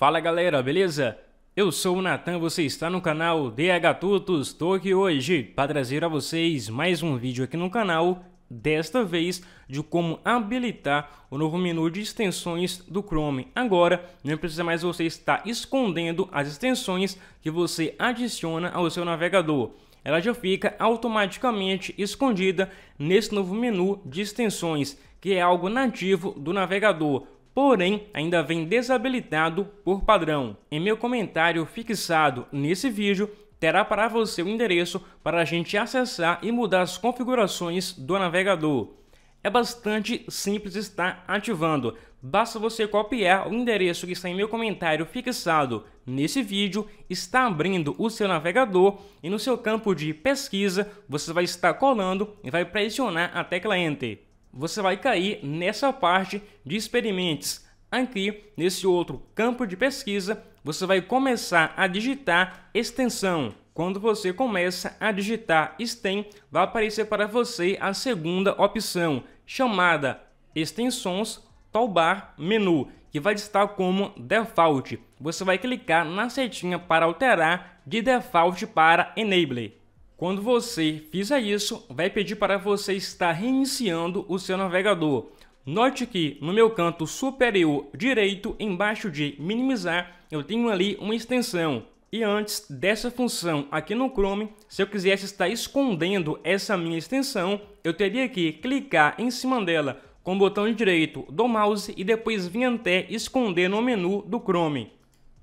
Fala galera, beleza? Eu sou o Natan, você está no canal DH Tutos, estou aqui hoje para trazer a vocês mais um vídeo aqui no canal, desta vez de como habilitar o novo menu de extensões do Chrome. Agora, não precisa mais você estar escondendo as extensões que você adiciona ao seu navegador ela já fica automaticamente escondida nesse novo menu de extensões, que é algo nativo do navegador porém ainda vem desabilitado por padrão. Em meu comentário fixado nesse vídeo, terá para você o endereço para a gente acessar e mudar as configurações do navegador. É bastante simples estar ativando, basta você copiar o endereço que está em meu comentário fixado nesse vídeo, está abrindo o seu navegador e no seu campo de pesquisa você vai estar colando e vai pressionar a tecla Enter você vai cair nessa parte de experimentes. Aqui, nesse outro campo de pesquisa, você vai começar a digitar extensão. Quando você começa a digitar STEM, vai aparecer para você a segunda opção, chamada Extensões Toolbar Menu, que vai estar como Default. Você vai clicar na setinha para alterar de Default para Enable. Quando você fizer isso, vai pedir para você estar reiniciando o seu navegador. Note que no meu canto superior direito, embaixo de minimizar, eu tenho ali uma extensão. E antes dessa função aqui no Chrome, se eu quisesse estar escondendo essa minha extensão, eu teria que clicar em cima dela com o botão direito do mouse e depois vir até esconder no menu do Chrome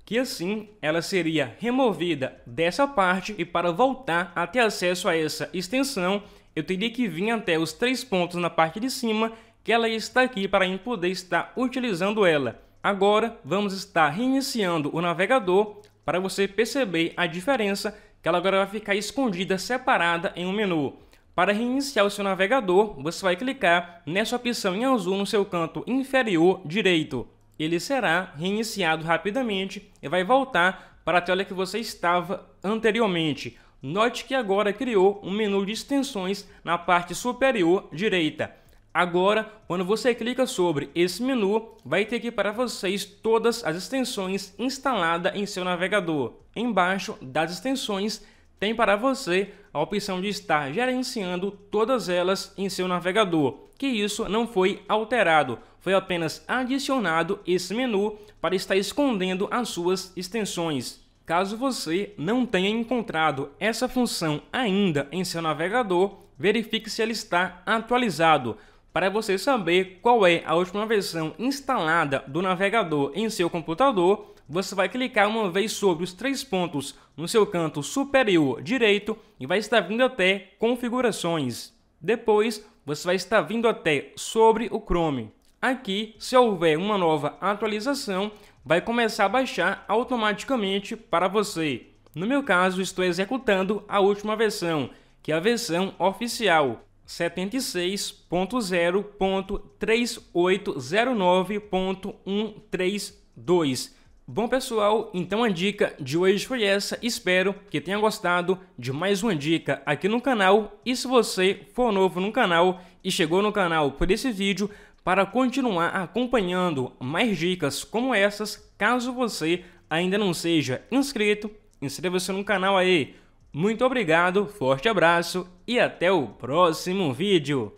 que assim ela seria removida dessa parte e para voltar a ter acesso a essa extensão, eu teria que vir até os três pontos na parte de cima, que ela está aqui para eu poder estar utilizando ela. Agora, vamos estar reiniciando o navegador para você perceber a diferença que ela agora vai ficar escondida separada em um menu. Para reiniciar o seu navegador, você vai clicar nessa opção em azul no seu canto inferior direito ele será reiniciado rapidamente e vai voltar para a tela que você estava anteriormente. Note que agora criou um menu de extensões na parte superior direita. Agora, quando você clica sobre esse menu, vai ter aqui para vocês todas as extensões instaladas em seu navegador. Embaixo das extensões, tem para você a opção de estar gerenciando todas elas em seu navegador, que isso não foi alterado foi apenas adicionado esse menu para estar escondendo as suas extensões. Caso você não tenha encontrado essa função ainda em seu navegador, verifique se ele está atualizado para você saber qual é a última versão instalada do navegador em seu computador, você vai clicar uma vez sobre os três pontos no seu canto superior direito e vai estar vindo até configurações. Depois, você vai estar vindo até sobre o Chrome. Aqui, se houver uma nova atualização, vai começar a baixar automaticamente para você. No meu caso, estou executando a última versão, que é a versão oficial 76.0.3809.132. Bom pessoal, então a dica de hoje foi essa. Espero que tenha gostado de mais uma dica aqui no canal. E se você for novo no canal e chegou no canal por esse vídeo, para continuar acompanhando mais dicas como essas, caso você ainda não seja inscrito, inscreva-se no canal aí. Muito obrigado, forte abraço e até o próximo vídeo.